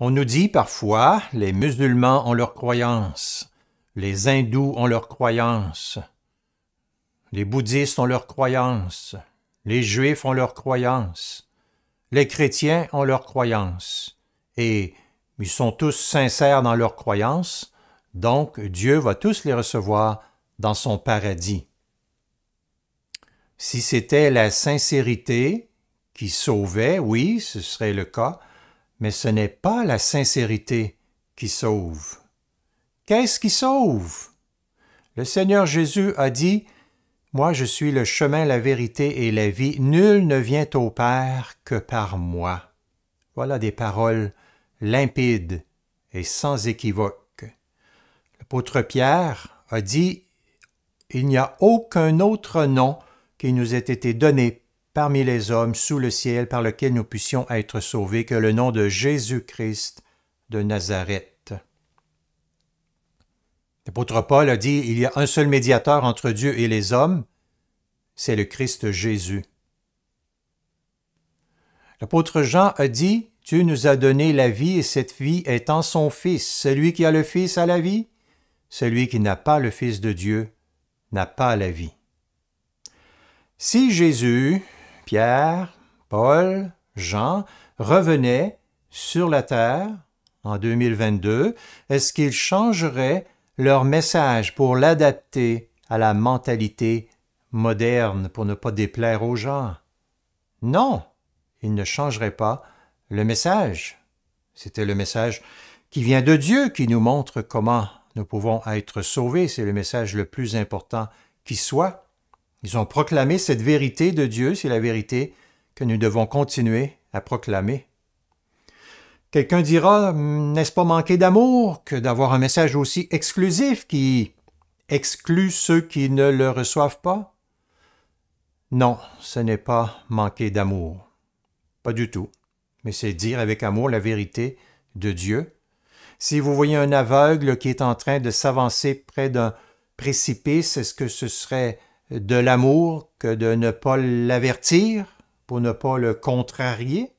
On nous dit parfois les musulmans ont leurs croyances, les hindous ont leurs croyances, les bouddhistes ont leurs croyances, les juifs ont leur croyances, les chrétiens ont leurs croyances, et ils sont tous sincères dans leurs croyances, donc Dieu va tous les recevoir dans son paradis. Si c'était la sincérité qui sauvait, oui, ce serait le cas, mais ce n'est pas la sincérité qui sauve. Qu'est-ce qui sauve Le Seigneur Jésus a dit, Moi je suis le chemin, la vérité et la vie, nul ne vient au Père que par moi. Voilà des paroles limpides et sans équivoque. L'apôtre Pierre a dit, Il n'y a aucun autre nom qui nous ait été donné parmi les hommes sous le ciel par lequel nous puissions être sauvés que le nom de Jésus-Christ de Nazareth. L'apôtre Paul a dit, il y a un seul médiateur entre Dieu et les hommes, c'est le Christ Jésus. L'apôtre Jean a dit, Dieu nous as donné la vie et cette vie est en son Fils. Celui qui a le Fils a la vie, celui qui n'a pas le Fils de Dieu n'a pas la vie. Si Jésus Pierre, Paul, Jean revenaient sur la terre en 2022, est-ce qu'ils changeraient leur message pour l'adapter à la mentalité moderne pour ne pas déplaire aux gens Non, ils ne changeraient pas le message. C'était le message qui vient de Dieu, qui nous montre comment nous pouvons être sauvés. C'est le message le plus important qui soit. Ils ont proclamé cette vérité de Dieu, c'est la vérité que nous devons continuer à proclamer. Quelqu'un dira, n'est-ce pas manquer d'amour que d'avoir un message aussi exclusif qui exclut ceux qui ne le reçoivent pas? Non, ce n'est pas manquer d'amour. Pas du tout. Mais c'est dire avec amour la vérité de Dieu. Si vous voyez un aveugle qui est en train de s'avancer près d'un précipice, est-ce que ce serait de l'amour que de ne pas l'avertir pour ne pas le contrarier.